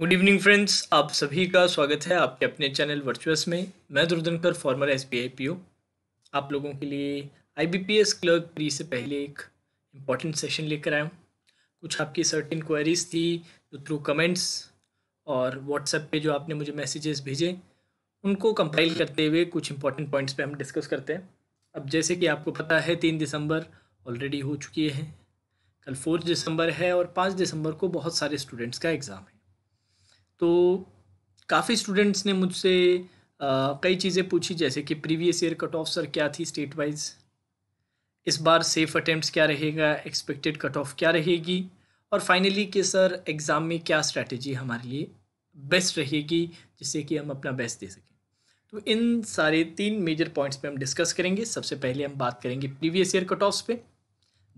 good evening friends आप सभी का स्वागत है आपके अपने चैनल वर्चुअस में मैं Durdankar former S B I P O आप लोगों के लिए I B P S clerk pre से पहले एक इम्पॉर्टेंट सेशन लेकर आया हूँ कुछ आपकी सर्टिन क्वेरीज थी जो थ्रू कमेंट्स और व्हाट्सएप पे जो आपने मुझे मैसेजेस भेजे उनको कंपाइल करते हुए कुछ इंपॉर्टेंट पॉइंट्स पे हम डिस्कस करते हैं अब जैसे कि आपको पता है तीन दिसंबर ऑलरेडी हो चुकी है कल फोर्थ दिसंबर है और पाँच दिसंबर को बहुत सारे स्टूडेंट्स का एग्ज़ाम है तो काफ़ी स्टूडेंट्स ने मुझसे कई चीज़ें पूछी जैसे कि previous year cut off sir क्या थी स्टेट वाइज इस बार सेफ अटेम्प्ट क्या रहेगा एक्सपेक्टेड कट ऑफ क्या रहेगी और फाइनली कि सर एग्ज़ाम में क्या स्ट्रैटेजी हमारे लिए बेस्ट रहेगी जिससे कि हम अपना बेस्ट दे सकें तो इन सारे तीन मेजर पॉइंट्स पे हम डिस्कस करेंगे सबसे पहले हम बात करेंगे प्रीवियस ईयर कट ऑफ्स पे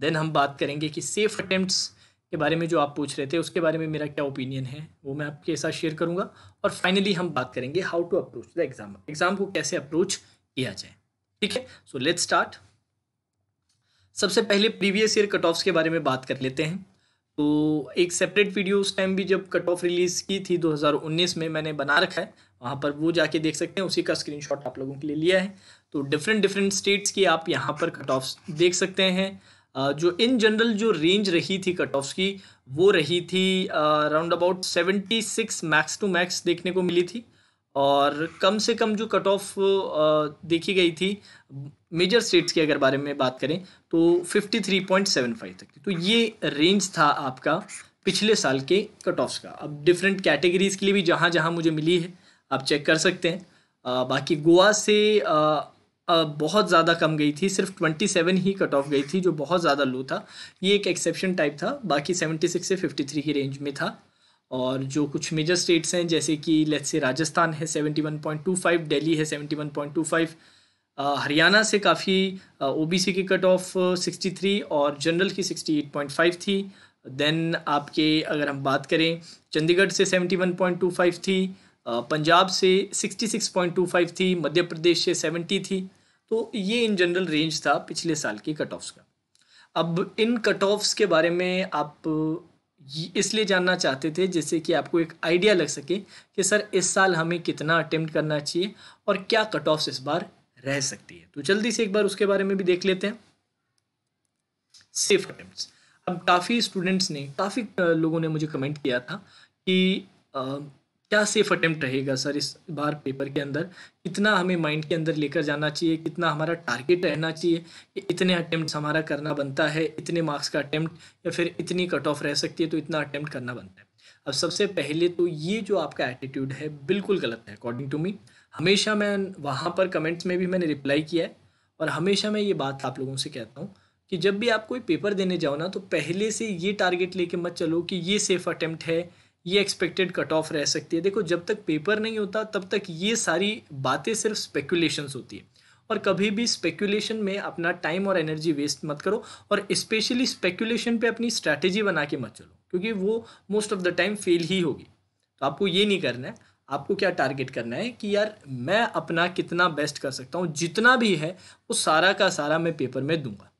देन हम बात करेंगे कि सेफ अटेम्प्ट्स के बारे में जो आप पूछ रहे थे उसके बारे में मेरा क्या ओपिनियन है वो मैं आपके साथ शेयर करूंगा और फाइनली हम बात करेंगे how to approach the exam exam को कैसे अप्रोच किया जाए ठीक है सो लेट्स स्टार्ट सबसे पहले प्रीवियस ईयर कट ऑफ्स के बारे में बात कर लेते हैं तो एक सेपरेट वीडियो उस टाइम भी जब कट ऑफ रिलीज़ की थी 2019 में मैंने बना रखा है वहाँ पर वो जाके देख सकते हैं उसी का स्क्रीनशॉट आप लोगों के लिए लिया है तो डिफरेंट डिफरेंट स्टेट्स की आप यहाँ पर कट ऑफ देख सकते हैं जो इन जनरल जो रेंज रही थी कट ऑफ्स की वो रही थी round about seventy six max to max देखने को मिली थी और कम से कम जो कट ऑफ देखी गई थी मेजर स्टेट्स की अगर बारे में बात करें तो 53.75 तक तो ये रेंज था आपका पिछले साल के कट ऑफ्स का अब डिफरेंट कैटेगरीज के लिए भी जहाँ जहाँ मुझे मिली है आप चेक कर सकते हैं आ, बाकी गोवा से आ, बहुत ज़्यादा कम गई थी सिर्फ 27 ही कट ऑफ गई थी जो बहुत ज़्यादा लो था ये एक एक्सेप्शन टाइप था बाकी 76 से 53 की रेंज में था और जो कुछ मेजर स्टेट्स हैं जैसे कि लेट से राजस्थान है 71.25 दिल्ली है 71.25 हरियाणा से काफ़ी ओबीसी की कट ऑफ 63 और जनरल की 68.5 थी देन आपके अगर हम बात करें चंडीगढ़ से 71.25 थी पंजाब से 66.25 थी मध्य प्रदेश से 70 थी तो ये इन जनरल रेंज था पिछले साल की कट ऑफ्स का अब इन कट ऑफ्स के बारे में आप इसलिए जानना चाहते थे जिससे कि आपको एक आइडिया लग सके कि सर इस साल हमें कितना अटेम्प्ट करना चाहिए और क्या कट ऑफ्स इस बार रह सकती है तो जल्दी से एक बार उसके बारे में भी देख लेते हैं सेफ अटेम्प्ट अब काफ़ी स्टूडेंट्स ने काफ़ी लोगों ने मुझे कमेंट किया था कि क्या सेफ अटेम्प्ट रहेगा सर इस बार पेपर के अंदर कितना हमें माइंड के अंदर लेकर जाना चाहिए कितना हमारा टारगेट रहना चाहिए कि इतने अटेम्प्ट हमारा करना बनता है इतने मार्क्स का अटेम्प्ट या फिर इतनी कट ऑफ रह सकती है तो इतना अटेम्प्ट करना बनता है अब सबसे पहले तो ये जो आपका एटीट्यूड है बिल्कुल गलत है अकॉर्डिंग टू मी हमेशा मैं वहाँ पर कमेंट्स में भी मैंने रिप्लाई किया है और हमेशा मैं ये बात आप लोगों से कहता हूँ कि जब भी आप कोई पेपर देने जाओ ना तो पहले से ये टारगेट लेके मत चलो कि ये सेफ अटेम्प्ट है ये एक्सपेक्टेड कट ऑफ रह सकती है देखो जब तक पेपर नहीं होता तब तक ये सारी बातें सिर्फ स्पेकुलेशंस होती है और कभी भी स्पेकुलेशन में अपना टाइम और एनर्जी वेस्ट मत करो और स्पेशली स्पेकुलेशन पे अपनी स्ट्रैटेजी बना के मत चलो क्योंकि वो most of the time fail ही होगी तो आपको ये नहीं करना है आपको क्या टारगेट करना है कि यार मैं अपना कितना बेस्ट कर सकता हूँ जितना भी है वो सारा का सारा मैं पेपर में दूंगा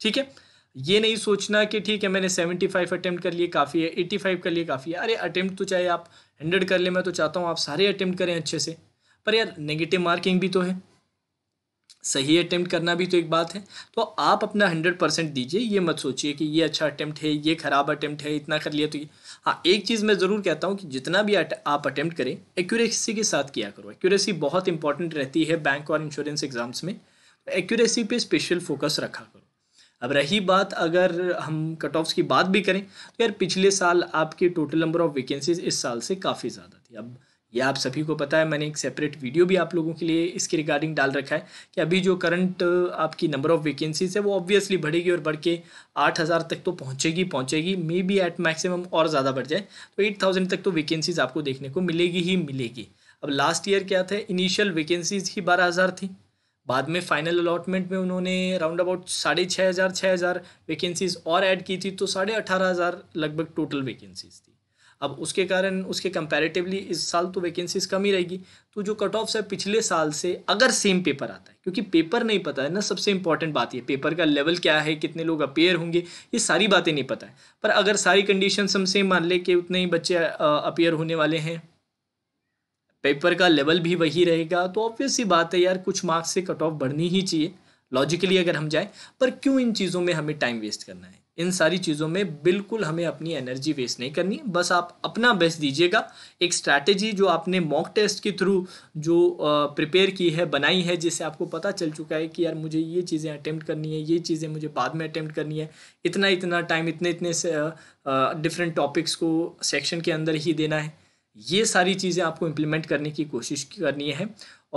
ठीक है ये नहीं सोचना कि ठीक है मैंने सेवेंटी फाइव अटैम्प्ट कर लिए काफ़ी है एट्टी फाइव कर लिए काफ़ी है अरे अटैम्प्ट तो चाहे आप हंड्रेड कर ले मैं तो चाहता हूँ आप सारे अटैम्प्ट करें अच्छे से पर यार नेगेटिव मार्किंग भी तो है सही अटैम्प्ट करना भी तो एक बात है तो आप अपना हंड्रेड परसेंट दीजिए ये मत सोचिए कि ये अच्छा अटैम्प्ट है ये ख़राब अटैम्प्ट है इतना कर लिया तो ये हाँ एक चीज़ मैं ज़रूर कहता हूँ कि जितना भी आप अटैम्प्ट करें एक्यूरेसी के साथ किया करो एक्यूरेसी बहुत इंपॉर्टेंट रहती है बैंक और इंश्योरेंस एग्ज़ाम्स में एक्यूरेसी पर स्पेशल फोकस रखा करो अब रही बात अगर हम कट ऑफ्स की बात भी करें तो यार पिछले साल आपकी टोटल नंबर ऑफ वैकेंसीज इस साल से काफ़ी ज़्यादा थी अब ये आप सभी को पता है मैंने एक सेपरेट वीडियो भी आप लोगों के लिए इसके रिगार्डिंग डाल रखा है कि अभी जो करंट आपकी नंबर ऑफ़ वैकेंसीज है वो ऑब्वियसली बढ़ेगी और बढ़ के आठ हज़ार तक तो पहुंचेगी पहुंचेगी मे बी एट मैक्सिमम और ज़्यादा बढ़ जाए तो एट थाउजेंड तक तो वैकेंसीज आपको देखने को मिलेगी ही मिलेगी अब लास्ट ईयर क्या था इनिशियल वैकेंसीज ही बारह हज़ार थी बाद में फाइनल अलॉटमेंट में उन्होंने राउंड अबाउट साढ़े छः हज़ार छः हज़ार वैकेंसीज और ऐड की थी तो साढ़े अठारह हज़ार लगभग टोटल वैकेंसीज थी अब उसके कारण उसके कंपैरेटिवली इस साल तो वैकेंसीज कम ही रहेगी तो जो कट ऑफ्स है पिछले साल से अगर सेम पेपर आता है क्योंकि पेपर नहीं पता है ना सबसे इंपॉर्टेंट बात ये पेपर का लेवल क्या है कितने लोग अपेयर होंगे ये सारी बातें नहीं पता है पर अगर सारी कंडीशन हम सेम मान लें कि उतने ही बच्चे अपेयर होने वाले हैं पेपर का लेवल भी वही रहेगा तो ऑब्वियस ही बात है यार कुछ मार्क्स से कट ऑफ बढ़नी ही चाहिए लॉजिकली अगर हम जाएं पर क्यों इन चीज़ों में हमें टाइम वेस्ट करना है इन सारी चीज़ों में बिल्कुल हमें अपनी एनर्जी वेस्ट नहीं करनी बस आप अपना बेस्ट दीजिएगा एक स्ट्रैटेजी जो आपने मॉक टेस्ट के थ्रू जो प्रिपेयर की है बनाई है जिससे आपको पता चल चुका है कि यार मुझे ये चीज़ें अटैम्प्ट करनी है ये चीज़ें मुझे बाद में अटैम्प्ट करनी है इतना इतना टाइम इतने इतने डिफरेंट टॉपिक्स को सेक्शन के अंदर ही देना है ये सारी चीज़ें आपको इम्प्लीमेंट करने की कोशिश करनी है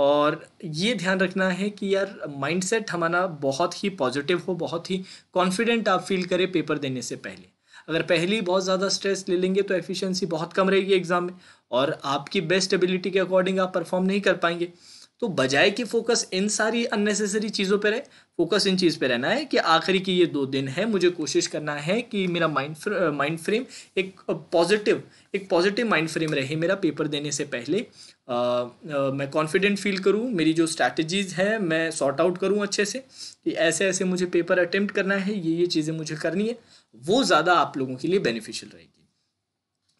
और ये ध्यान रखना है कि यार माइंडसेट हमारा बहुत ही पॉजिटिव हो बहुत ही कॉन्फिडेंट आप फील करें पेपर देने से पहले अगर पहले ही बहुत ज़्यादा स्ट्रेस ले लेंगे तो एफिशिएंसी बहुत कम रहेगी एग्ज़ाम में और आपकी बेस्ट एबिलिटी के अकॉर्डिंग आप परफॉर्म नहीं कर पाएंगे तो बजाय कि फोकस इन सारी अननेसेसरी चीज़ों पर रहे फोकस इन चीज़ पे रहना है कि आखिरी की ये दो दिन है मुझे कोशिश करना है कि मेरा माइंड माइंड फ्रेम एक पॉजिटिव एक पॉजिटिव माइंड फ्रेम रहे मेरा पेपर देने से पहले आ, आ, मैं कॉन्फिडेंट फील करूँ मेरी जो स्ट्रैटेजीज़ है मैं सॉर्ट आउट करूँ अच्छे से कि ऐसे ऐसे मुझे पेपर अटैम्प्ट करना है ये ये चीज़ें मुझे करनी है वो ज़्यादा आप लोगों के लिए बेनिफिशियल रहेगी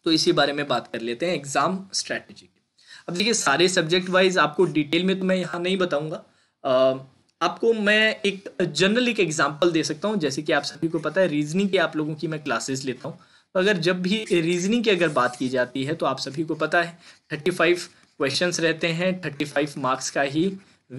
तो इसी बारे में बात कर लेते हैं एग्ज़ाम स्ट्रैटेजी अब देखिए सारे सब्जेक्ट वाइज आपको डिटेल में तो मैं यहाँ नहीं बताऊँगा आपको मैं एक जनरल एक एग्जाम्पल दे सकता हूँ जैसे कि आप सभी को पता है रीजनिंग की आप लोगों की मैं क्लासेस लेता हूँ तो अगर जब भी रीजनिंग की अगर बात की जाती है तो आप सभी को पता है थर्टी फाइव क्वेश्चन रहते हैं थर्टी फाइव मार्क्स का ही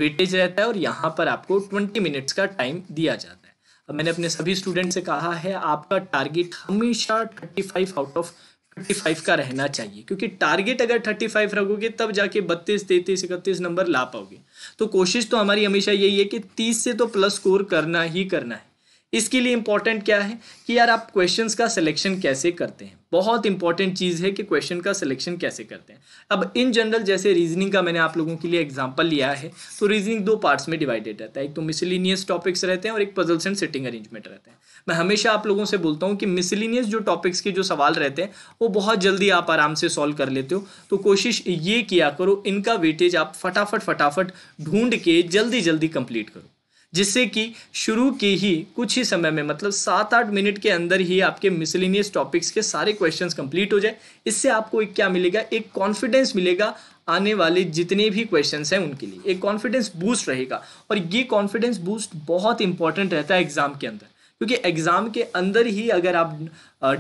वेटेज रहता है और यहाँ पर आपको ट्वेंटी मिनट्स का टाइम दिया जाता है अब मैंने अपने सभी स्टूडेंट से कहा है आपका टारगेट हमेशा thirty five out of thirty five का रहना चाहिए क्योंकि टारगेट अगर थर्टी फाइव रखोगे तब जाके बत्तीस तैतीस इकतीस नंबर ला पाओगे तो कोशिश तो हमारी हमेशा यही है कि तीस से तो प्लस स्कोर करना ही करना है इसके लिए इंपॉर्टेंट क्या है कि यार आप क्वेश्चंस का सिलेक्शन कैसे करते हैं बहुत इंपॉर्टेंट चीज़ है कि क्वेश्चन का सिलेक्शन कैसे करते हैं अब इन जनरल जैसे रीजनिंग का मैंने आप लोगों के लिए एग्जांपल लिया है तो रीजनिंग दो पार्ट्स में डिवाइडेड रहता है एक तो मिसलिनियस टॉपिक्स रहते हैं और एक पजल्स एंड सिटिंग अरेंजमेंट रहते हैं मैं हमेशा आप लोगों से बोलता हूँ कि मिसलिनियस जो टॉपिक्स के जो सवाल रहते हैं वो बहुत जल्दी आप आराम से सॉल्व कर लेते हो तो कोशिश ये किया करो इनका वेटेज आप फटाफट फटाफट ढूंढ के जल्दी जल्दी कंप्लीट करो जिससे कि शुरू के ही कुछ ही समय में मतलब सात आठ मिनट के अंदर ही आपके मिसलिनियस टॉपिक्स के सारे क्वेश्चंस कंप्लीट हो जाए इससे आपको एक क्या मिलेगा एक कॉन्फिडेंस मिलेगा आने वाले जितने भी क्वेश्चन हैं उनके लिए एक कॉन्फिडेंस बूस्ट रहेगा और ये कॉन्फिडेंस बूस्ट बहुत इंपॉर्टेंट रहता है एग्ज़ाम के अंदर क्योंकि एग्ज़ाम के अंदर ही अगर आप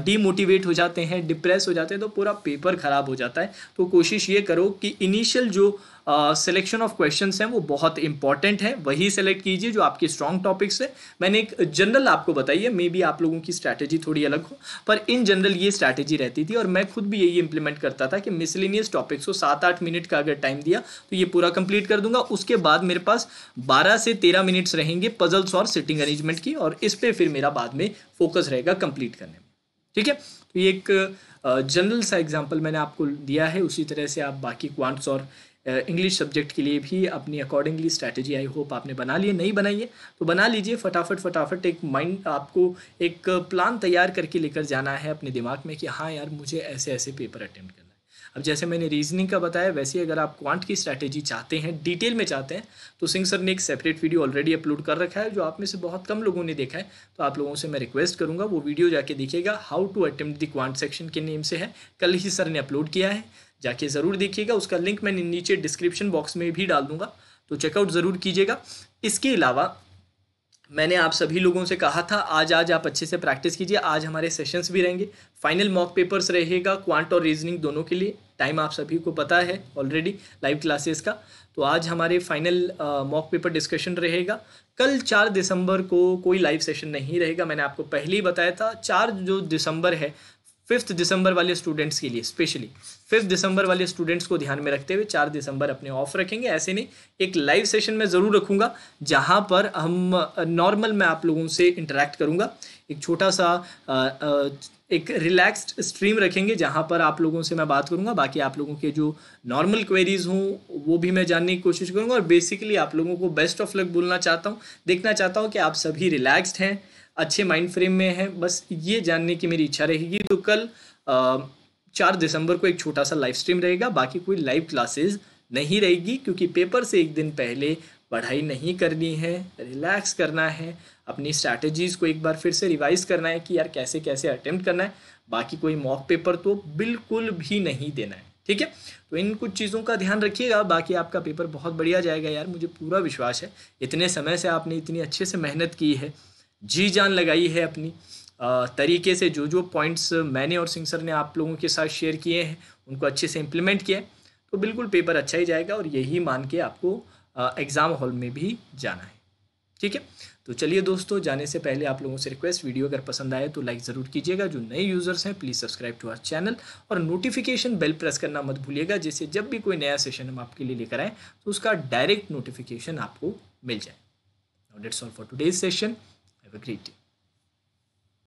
डीमोटिवेट हो जाते हैं डिप्रेस हो जाते हैं तो पूरा पेपर ख़राब हो जाता है तो कोशिश ये करो कि इनिशियल जो सिलेक्शन ऑफ क्वेश्चन हैं वो बहुत इंपॉर्टेंट है वही सेलेक्ट कीजिए जो आपके स्ट्रॉन्ग टॉपिक्स है मैंने एक जनरल आपको बताई है मे बी आप लोगों की स्ट्रैटेजी थोड़ी अलग हो पर इन जनरल ये स्ट्रैटेजी रहती थी और मैं खुद भी यही इंप्लीमेंट करता था कि मिसलिनियस टॉपिक्स को सात आठ मिनट का अगर टाइम दिया तो ये पूरा कंप्लीट कर दूंगा उसके बाद मेरे पास बारह से तेरह मिनट्स रहेंगे पजल्स और सिटिंग अरेंजमेंट की और इस पर फिर मेरा बाद में फोकस रहेगा कंप्लीट करने में ठीक है तो ये एक जनरल सा एग्जाम्पल मैंने आपको दिया है उसी तरह से आप बाकी क्वांट्स और इंग्लिश सब्जेक्ट के लिए भी अपनी अकॉर्डिंगली स्ट्रैटेजी आई होप आपने बना लिए नहीं बनाइए तो बना लीजिए फटाफट फटाफट एक माइंड आपको एक प्लान तैयार करके लेकर जाना है अपने दिमाग में कि हाँ यार मुझे ऐसे ऐसे पेपर अटैम्प्ट अब जैसे मैंने रीजनिंग का बताया वैसे अगर आप क्वांट की स्ट्रैटेजी चाहते हैं डिटेल में चाहते हैं तो सिंह सर ने एक सेपरेट वीडियो ऑलरेडी अपलोड कर रखा है जो आप में से बहुत कम लोगों ने देखा है तो आप लोगों से मैं रिक्वेस्ट करूंगा वो वीडियो जाके देखिएगा how to attempt the quant section के नेम से है कल ही सर ने अपलोड किया है जाके ज़रूर देखिएगा उसका लिंक मैं नीचे डिस्क्रिप्शन बॉक्स में भी डाल दूंगा तो चेकआउट ज़रूर कीजिएगा इसके अलावा मैंने आप सभी लोगों से कहा था आज आज आप अच्छे से प्रैक्टिस कीजिए आज हमारे सेशंस भी रहेंगे फाइनल मॉक पेपर्स रहेगा क्वांट और रीजनिंग दोनों के लिए टाइम आप सभी को पता है ऑलरेडी लाइव क्लासेस का तो आज हमारे फाइनल मॉक पेपर डिस्कशन रहेगा कल चार दिसंबर को कोई लाइव सेशन नहीं रहेगा मैंने आपको पहले ही बताया था चार जो दिसंबर है फिफ्थ दिसंबर वाले स्टूडेंट्स के लिए स्पेशली फिफ्थ दिसंबर वाले स्टूडेंट्स को ध्यान में रखते हुए चार दिसंबर अपने ऑफ रखेंगे ऐसे नहीं एक लाइव सेशन में ज़रूर रखूँगा जहाँ पर हम नॉर्मल मैं आप लोगों से इंटरेक्ट करूँगा एक छोटा सा आ, आ, एक रिलैक्स्ड स्ट्रीम रखेंगे जहाँ पर आप लोगों से मैं बात करूँगा बाकी आप लोगों के जो नॉर्मल क्वेरीज हों वो भी मैं जानने की कोशिश करूँगा और बेसिकली आप लोगों को बेस्ट ऑफ लक बोलना चाहता हूँ देखना चाहता हूँ कि आप सभी रिलैक्स्ड हैं अच्छे माइंड फ्रेम में है बस ये जानने की मेरी इच्छा रहेगी तो कल चार दिसंबर को एक छोटा सा लाइव स्ट्रीम रहेगा बाकी कोई लाइव क्लासेस नहीं रहेगी क्योंकि पेपर से एक दिन पहले पढ़ाई नहीं करनी है रिलैक्स करना है अपनी स्ट्रैटेजीज़ को एक बार फिर से रिवाइज करना है कि यार कैसे कैसे अटेम्प्ट करना है बाकी कोई मॉक पेपर तो बिल्कुल भी नहीं देना है ठीक है तो इन कुछ चीज़ों का ध्यान रखिएगा बाकी आपका पेपर बहुत बढ़िया जाएगा यार मुझे पूरा विश्वास है इतने समय से आपने इतनी अच्छे से मेहनत की है जी जान लगाई है अपनी तरीके से जो जो पॉइंट्स मैंने और सिंह सर ने आप लोगों के साथ शेयर किए हैं उनको अच्छे से इम्प्लीमेंट किया है तो बिल्कुल पेपर अच्छा ही जाएगा और यही मान के आपको एग्ज़ाम हॉल में भी जाना है ठीक है तो चलिए दोस्तों जाने से पहले आप लोगों से रिक्वेस्ट वीडियो अगर पसंद आए तो लाइक ज़रूर कीजिएगा जो नए यूज़र्स हैं please subscribe to our channel और नोटिफिकेशन बेल प्रेस करना मत भूलिएगा जिससे जब भी कोई नया सेशन हम आपके लिए लेकर आएँ तो उसका डायरेक्ट नोटिफिकेशन आपको मिल जाए that's all for today's session agreed